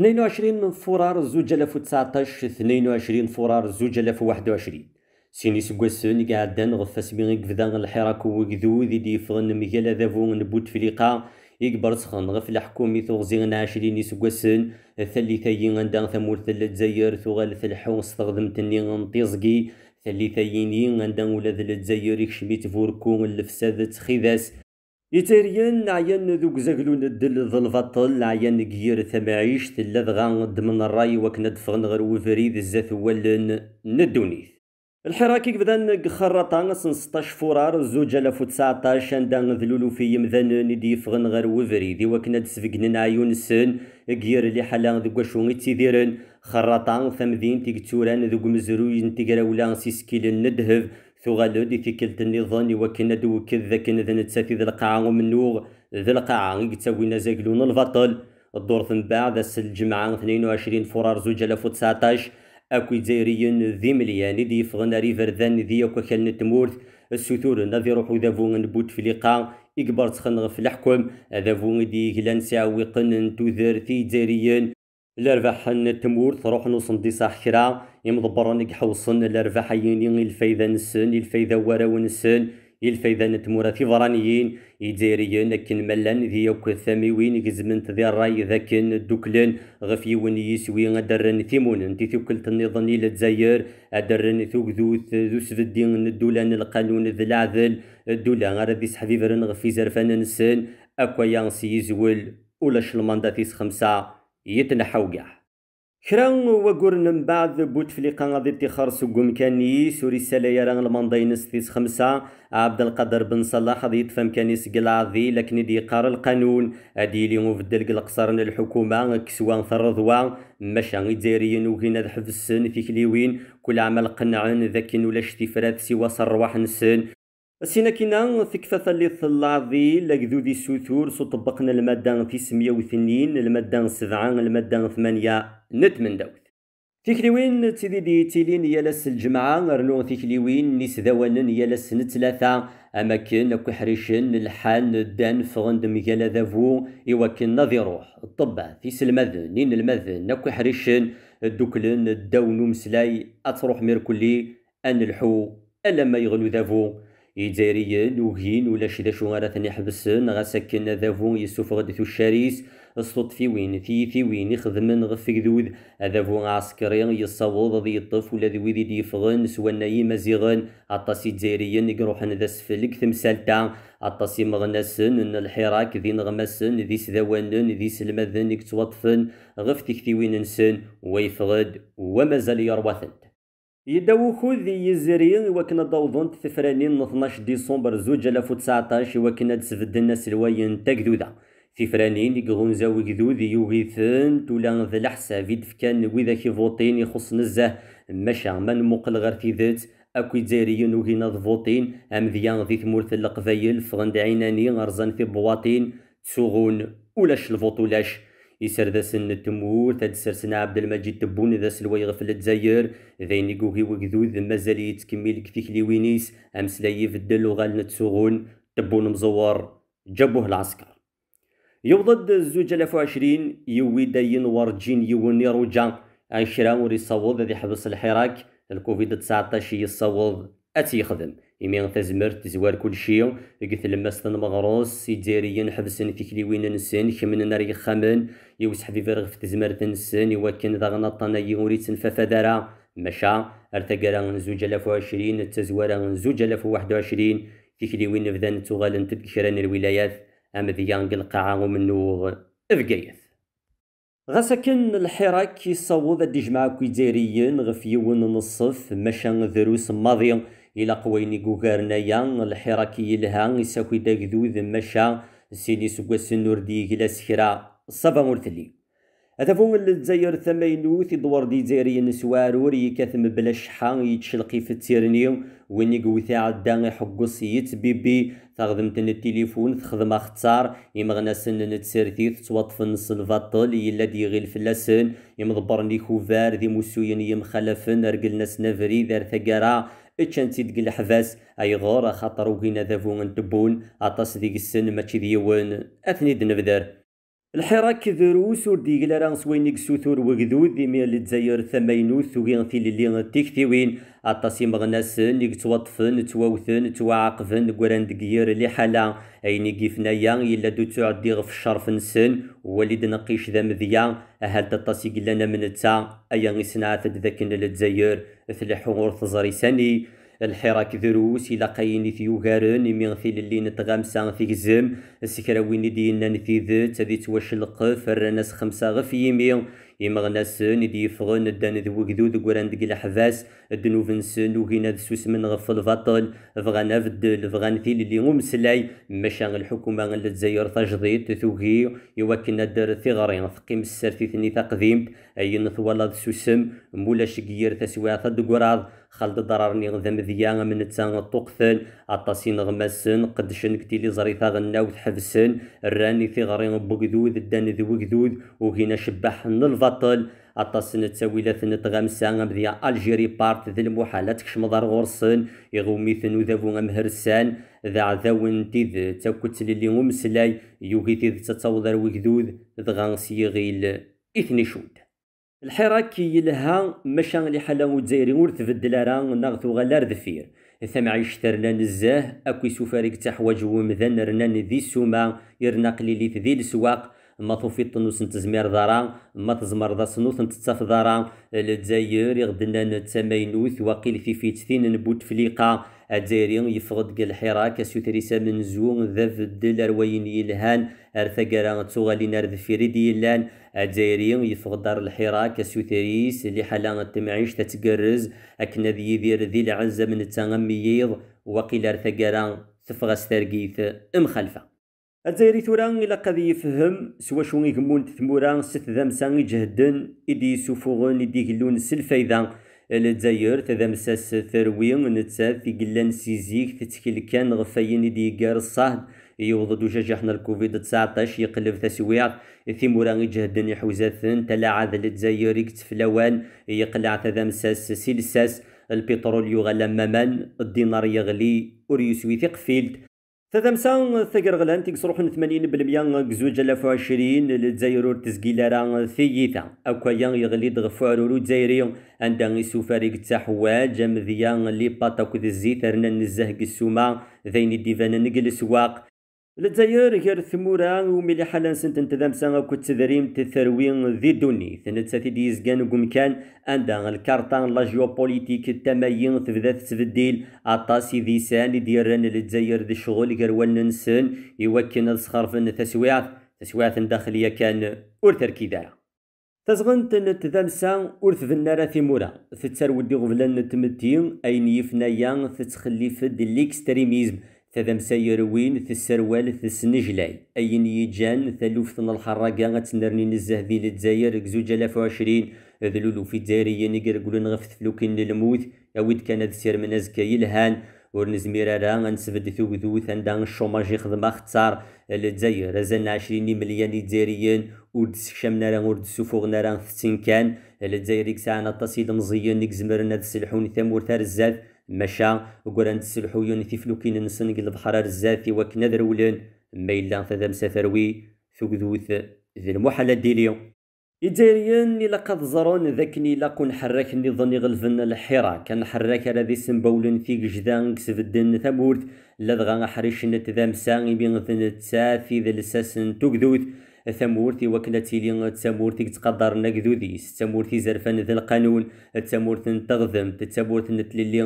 22 فبراير 2019 22 فبراير 2021 سيني سكواسن قاعدان غف سبيغ قفدا الحراك وكذو ذي دي فغن ميال ذافو بوتفليقة يكبر سخن غف الحكومي غزيغن عشرين سكواسن ثلثيين غندا ثمورث ثو ثغالث الحوم استخدم تني غنطيزكي غنطيزقي ثلثيين غندا ولاد الجزائر يكشمي تفوركو الفساد تخيذاس يتريان عيان ذو قزاقلون الدل ذا البطل عيان كير ثماعيشت لذغا ضمن الراي وكنا دفغن غير وفريد الزاث والن ندونيث الحراكي بذان قخرطان سن 16 فرار زوج الاف وتسعتاش عند ذلولو في يمذان ندي فغن غير وفريد وكنا دسفقن عيون سن كير اللي حالا ذو شو تيديرن خرطان ثمذين تيكتوران قمزروي مزروين تيكراولا سيسكيل ندهب ثغال دي كلت النظام وكنا دو كذا كنا ذا نتسافي ذا القاعة ومنوغ ذا القاعة يتساوينا زاقلون البطل الدور ثم بعد السل الجمعة 22 فرار 2019 اكو جزائريين ذي مليان دي ريفر ذان ذي اكو كان التمورث السثور نذي روحو ذافون نبوت في لقاء إكبر تخنغ في الحكم ذافون دي غلان ساويقن نتوذر في زيريين الارباح التمور تروح نوصل دي صح كرا يمضبر راني حوصن الارباح يني الفايده نسن الفايده وراو نسن الفايده في فرانيين يديريين اكن ملان ذي يوك وين قزمنت ذي الراي ذاكن دوكلن غفي وين يسوي غدرن ثيمون انت ثوكلت النظام الى الجزائر درن ثوك ذوث ذو سفدين الدولان القانون ذي العذل الدولان غير ذي سحفيفرن غفي زرفان نسن اكوا يانسي ولا شلمان خمسه يتنحو قاع كران وقر من بعد بوتفليقة غادي تيخار سوق مكانيس ورسالة يران المنضينس تيس خمسة عبد القادر بن صلاح غادي يتفهم كانيس قلعضي لكن دي قار القانون هادي اللي مفدل القصر الحكومة كسوان ثرضوا ماشا غيزايريين وغينا ذ حفظ السن في كليوين كل عمل قنعن ذاكن ولا شتفرات سوى صرواح نسن السينا كينا ثكفة اللي ثلاضي دي سوثور سو طبقنا المادة سمية وثنين المادة سبعة المادة ثمانية نتمن داوت تيكليوين دي تيلين يالس الجمعة رنو تيكليوين نسداوانن يالس نتلاثة أماكن أكو حريشن الحان الدان فغند ميالا ذافو إيواكن ناضي روح الطبة في سلمذن نين المذن أكو حريشن الدوكلن الداون مسلاي أتروح ميركولي أن الحو ألا ما يغلو ذافو إداريين وغين ولاش دا شو غارة ثاني حبسن غاسكن ذافو في وين السطفيوين ثيثيوين يخدمن غف هذا أذافو عسكري يصوض ذي الطف ولا ذي ويدي ديفغن سوانا مزيغن عطاسي دزايريين يقروحن ذا سفلك سالتا عطاسي مغنسن إن الحراك ذي نغمسن ذي سذوانن ذي سلمذن يكتوطفن في وين نسن ويفغد ومازال يرواثنت يدو خوذي يزري وكنا ضوضنت تفرانين 12 ديسمبر زوج الاف وتسعطاش وكنا تسفد الناس الواين تاكدودا تفرانين يقغونزا وكذود يوغيثن تولا ذا الحساب يدفكان كي كيفوطين يخص نزه ماشا من مقل غير ذات اكو جزائريين وغينا فوطين ام ذيان ذي ثمورث القبايل فغند عيناني غرزان في بواطين تسوغون ولاش الفوط ولاش ذا سن التمور تمور سن عبد المجيد تبون ذا سلوي غفل الجزائر ذيني يقوغي وقذوذ مازال يتكمل لي وينيس أمس في الدل وغالنا نتسوغون تبون مزور جابوه العسكر يوضد الزوج الاف وعشرين يوي داين ورجين يوني روجان عشرة وريصوض ذي حبس الحراك الكوفيد 19 يصوض اتيخدم إمي تزمر تزوار قلت لما تلماس مغروس إداريين حبسن في كليوين نسن كمن ناري خامن يوس حبيبي رغف تزمر نسن يوكن ضغنا طنايي يوري سنفافا دارا مشا ارتقرا زوج الاف وعشرين تزوارا زوج الاف وواحد وعشرين في كليوين نفذان تغالن تذكران الولايات أمذيان القاعة ومنوغ إفقايث غاس الحراك يصوض الدجمع كويديريين غفيون نصف مشان ذروس ماضي إلا قويني يقوغارنايا الحراكي يلها يساكي دا جذوذ مشا سيني سواسن ور دي غلا سخرا ور مرتلي هذا فون الجزائر ثمينوث دوار دي جزائريين سوارور يكاثم بلا شحا يتشلقي في التيرني وين يقوثي عدا يحقص يتبيبي تخدمتن التليفون تخدم اختار سن نتسيرتي تتوطفن نص الفاطل يلا ديغيل فلاسن يمضبرني كوفار دي موسوين يمخلفن رجل ناس نافري دار ثقارا قل حفاس اي ايغور خطر وكينا ذافو نتبون اطاس ديك السن ماشي ديون اثني دنبدر الحراك ذروس وردي غلاران سوينيك سوثور دي ميال للجزائر ثمينو ثوين في اللي تكتيوين مغناس نيك توطفن تواوثن توعاقفن قران دقير اللي حالا اين فنايا الا دو تعدي غف الشرف نسن وليد نقيش ذا مذيا هل تطاس يقلنا من تا ايا غيسنعث ذاك الجزائر ثلحو غور تزري ساني الحراك ذروس إلا قاين في يوغارن في اللي نتغامسا في قزم السكراوين دينا نفيذت ذات هذي توشلق فرناس خمسة غف يمين سن دي فرن دان ذو غدو ذو غران دقل حباس دنو فنسن وغينا سوس من غفل فطل فغانا فد فغان ثيل اللي غمسلاي مشان الحكومة غن لتزير تجديد ثوغي يوكنا در ثغرين ثقيم السر في ثني تقديم اي نثوالا سوسم مولا شقير تسوية ثد غراض خلد ضرر نيغ ذم ديانا من تسان الطقثل قد غماسن قدشن كتيليزري غناو تحبسن راني غرين بوكدود الدان ذو وكدود وغينا شباح الطاسين أطاس ثنت نتغامسا غمديا ألجيري بارت ذي المحالة تكشم دار غرسن ثنو وذافو غمهرسان ذا عذاون تيذ تاكت للي ومسلاي يوغي تيذ ذا وكدود ذغان سيغيل إثني شود الحراك يلها مشان لحالة ودزايري ورث في الدلاران نغثو غلار ذفير ثم عشتر رنا نزاه اكو سفارك تحواج ومذن رنا ذي السومة يرنا قليليت ذي السواق ما توفيت تنوس تزمير دارا ما تزمر دا سنوث نتتاف دارا الجزائر يغدنا نتماينوث وقيل في نبوت بوتفليقة الجزائري يفقد قال الحراك سوتري من زون ذا فدل وين يلهان ارثقرا تغالين ارذفيري لان الجزائري يفقد دار الحراك سوتريس اللي حالا تمعيش تتقرز اكن ذي يدير ذي العزة من التغميض وقيل ارثقرا تفغس ترقيث خلفه الجزائري ثورا إلا قد يفهم سوا شو يهمون تثمورا ست ذامسا يجهدن إدي سوفوغن إدي يقلون السلفايدة الجزائر تذامساس ثروي في قلان سيزيك تتكل كان غفاين إدي يقار الصهد يوضد وجاجحنا الكوفيد 19 يقلب تسويع في ثمورا يجهدن يحوزاثن تلاعذ الجزائر يكتفلوان يقلع تذامساس سلساس البترول يغلى ممان الدينار يغلي ور يسوي ثقفيلت تدمسا ثقر غلان تيكس تقصروحن 80 بالميان قزوج الاف وعشرين للجزائر تزقيل راه ثيثا اكويا يغلي رو تزايريو جزائري عندها سوفاريك تحواج مذيان لي باطاك ذي الزيت رنا نزهق السومة ذين الديفان نقل سواق الجزائر غير ثمورا وملي حالا سنت انتدامسا كنت تدريم تثروين ذي دوني دونيت نتا تيدي يزقان كان عندها الكارتان لا جيوبوليتيك التمايين تبدا تتبدل اطاسي ذي سان ديران الجزائر ذي الشغل غير وننسن يوكن فن تسويات تسويات داخلية كان ور تركيدها تزغنت نتذامسا ور تبنى راه ثمورا تتسر ودي غفلان تمتين اين يفنايا تتخلي فد الاكستريميزم في السروال في السنجلاي أين يجان تلوفت الحراقة تنرني نزه ذي لتزاير زوج الاف وعشرين ذلولو في داري ينقر قولن غفت فلوكين للموت أود كان ذا سير من أزكى يلهان ور نزمير راه ثوك ثوثوث عندها الشوماج يخدم ختصار الجزائر زلنا 20 مليون جزائريين ور تسكشمنا راه ور تسوفوغنا راه ثتين كان الجزائر كساعنا تصيد مزيان نكزمرنا تسلحون ثمور تاع الزاد مشا تسلحو تسلحويون في فلوكين نسنق البحرار الزاثي وكنا ذرولن ما إلا ثذا مسافروي ثقذوث ذي المحلة ديليو إداريان إلا قد زرون ذاكني إلا نحرك حراك نظن غلفن الحيرة كان حراك على ذي سنبولن في جدان الدن ثمورت لذغان حريشن تذام يبين ذن تسافي ذي لساسن تقذوث ثمورتي وكلتي تيلي ثمورتي تقدر كذوديس ثمورتي زرفان ذا القانون تمورت تغذم تمورت تللي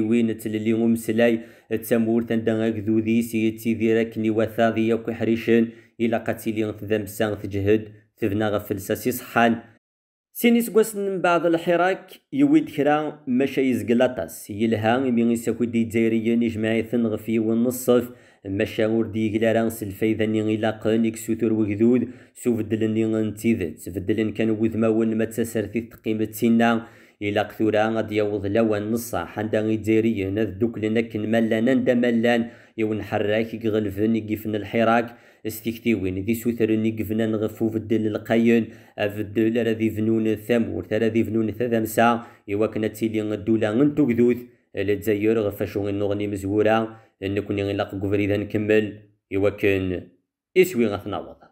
وين تللي ومسلاي تمورت دانا سيتي تيديرا كني وثاضية وكحريشن إلا قتيلي ذا مسان تجهد غفل ساسي صحان سينيس قوس من بعض الحراك يويد كرا ماشا يزقلاطاس يلهان من ساكو دي جايريا نجمعي ثنغفي والنصف مشا وردي غلالا سلفي ذني غيلا قنيك سوثر وغدود سوف دلني غنتيذت فدلن كان وذماون ما تسرثي تقيمة تينا إلا قثورا غادي يوض لوان نصا حاندا غيديري نذ دوك لنكن ملانا ندا ملان يون حراك غلفن يقفن الحراك استيكتي وين ذي سوثر نقفنا نغفو فدل القاين افدل راذي فنون ثامور ثراذي فنون ثاثمسا يوكنا تيلي غدولا غنتو غدوث الجزائر غفاشو غنوغني مزورا لأن كنا إلاق قبري إذا نكمل إوا كان إسوي غتناوض